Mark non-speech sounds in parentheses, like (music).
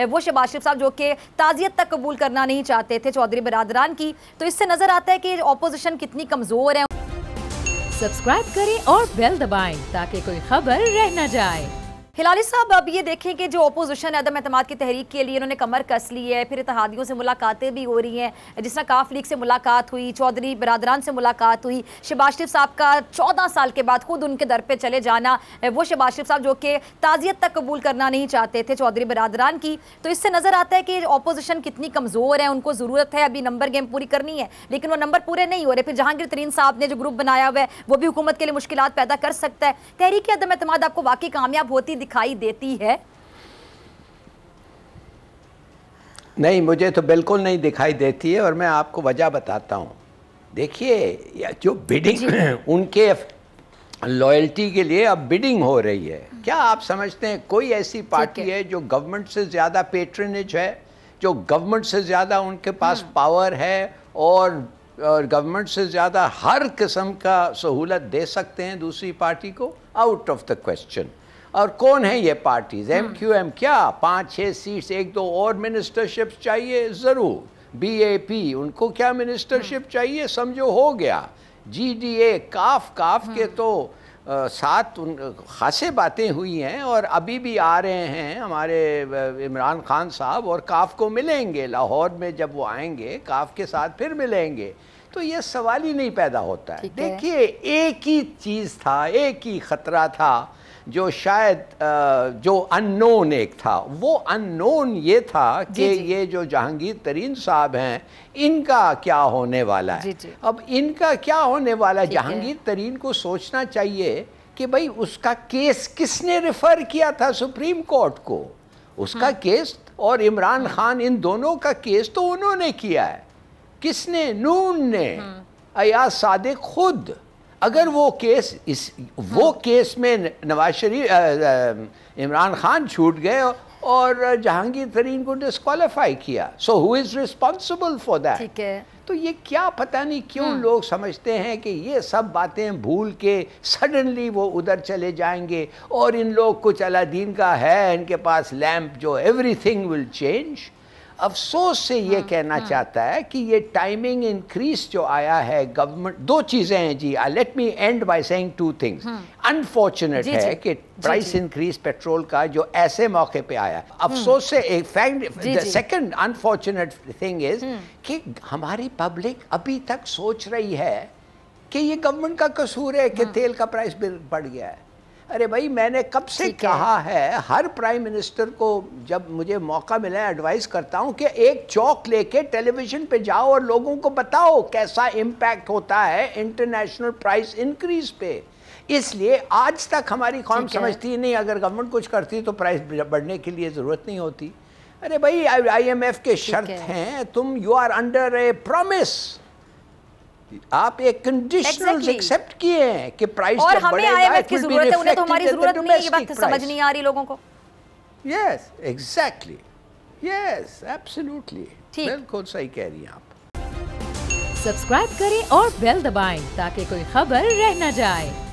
वो शहबाज शरीफ साहब जो कि ताज़ियत तक कबूल करना नहीं चाहते थे चौधरी बरदरान की तो इससे नज़र आता है कि ऑपोजिशन कितनी कमज़ोर है सब्सक्राइब करें और बेल दबाएं ताकि कोई खबर रह न जाए हिलाली साहब अब ये देखें कि जो अपोजिशन अदम अतमाद की तहरीक के लिए इन्होंने कमर कस ली है फिर इतिहादियों से मुलाकातें भी हो रही हैं जिस तरह काफ लीग से मुलाकात हुई चौधरी बरदरान से मुलाकात हुई शबाज शरीफ साहब का चौदह साल के बाद खुद उनके दर पर चले जाना वो शबाज शरीफ साहब जो कि ताज़ियत तक कबूल करना नहीं चाहते थे चौधरी बरदरान की तो इससे नज़र आता है कि अपोजिशन कितनी कमज़ोर है उनको ज़रूरत है अभी नंबर गेम पूरी करनी है लेकिन वो नंबर पूरे नहीं हो रहे फिर जहांगीर तरीन साहब ने जो ग्रुप बनाया हुआ है वो भी हुकूमत के लिए मुश्किल पैदा कर सकता है तहरीकी अदम अतमाद आपको वाकई कामयाब होती दिखाई देती है नहीं मुझे तो बिल्कुल नहीं दिखाई देती है और मैं आपको वजह बताता हूँ देखिए जो बिडिंग (clears throat) उनके लॉयल्टी के लिए अब बिडिंग हो रही है क्या आप समझते हैं कोई ऐसी पार्टी है जो गवर्नमेंट से ज़्यादा पेट्रनेज है जो गवर्नमेंट से ज़्यादा उनके पास पावर हाँ। है और और गवर्नमेंट से ज़्यादा हर किस्म का सहूलत दे सकते हैं दूसरी पार्टी को आउट ऑफ द क्वेश्चन और कौन है ये पार्टीज एम क्यू एम क्या पाँच छः सीट्स एक दो और मिनिस्टरशिप चाहिए ज़रूर बी ए पी उनको क्या मिनिस्टरशिप हम्म। चाहिए समझो हो गया जी डी ए काफ काफ के हम्म। तो आ, साथ उन खासे बातें हुई हैं और अभी भी आ रहे हैं हमारे इमरान खान साहब और काफ को मिलेंगे लाहौर में जब वो आएंगे काफ के साथ फिर मिलेंगे तो ये सवाल ही नहीं पैदा होता है देखिए एक ही चीज़ था एक ही ख़तरा था जो शायद जो अननोन एक था वो अननोन ये था कि ये जो जहांगीर तरीन साहब हैं इनका क्या होने वाला है अब इनका क्या होने वाला है जहांगीर तरीन को सोचना चाहिए कि भाई उसका केस किसने रिफर किया था सुप्रीम कोर्ट को उसका हाँ। केस और इमरान हाँ। खान इन दोनों का केस तो उन्होंने किया है किसने नून ने हाँ। अयाज सादिक खुद अगर वो केस इस वो हाँ। केस में नवाज शरीफ इमरान खान छूट गए और जहांगीर तरीन को डिस्कालीफाई किया so who is responsible for that ठीक है तो ये क्या पता नहीं क्यों हाँ। लोग समझते हैं कि ये सब बातें भूल के सडनली वो उधर चले जाएंगे और इन लोग कुछ अलादीन का है इनके पास लैम्प जो एवरीथिंग विल चेंज अफसोस से ये हाँ, कहना हाँ। चाहता है कि ये टाइमिंग इंक्रीज जो आया है गवर्नमेंट दो चीज़ें हैं जी I let me and by saying two things unfortunate है कि प्राइस इंक्रीज पेट्रोल का जो ऐसे मौके पे आया हाँ। अफसोस से एक fact the second unfortunate thing is कि हमारी पब्लिक अभी तक सोच रही है कि ये गवर्नमेंट का कसूर है कि तेल का प्राइस बढ़ गया है अरे भाई मैंने कब से कहा है।, है हर प्राइम मिनिस्टर को जब मुझे मौका मिला है एडवाइस करता हूँ कि एक चौक लेके टेलीविजन पे जाओ और लोगों को बताओ कैसा इम्पैक्ट होता है इंटरनेशनल प्राइस इंक्रीज पे इसलिए आज तक हमारी कौम समझती नहीं अगर गवर्नमेंट कुछ करती तो प्राइस बढ़ने के लिए ज़रूरत नहीं होती अरे भाई आईएमएफ के शर्त हैं तुम you are under a promise आप एक कंडीशनल एक्सेप्ट किए हैं कि प्राइस और हमें आईएमएफ की जरूरत है उन्हें तो हमारी जरूरत नहीं है ये बात समझ नहीं आ रही लोगों को यस एग्जैक्टली यस एब्सोल्युटली बिल्कुल सही कह रही हैं आप सब्सक्राइब करें और बेल दबाएं ताकि कोई खबर रह न जाए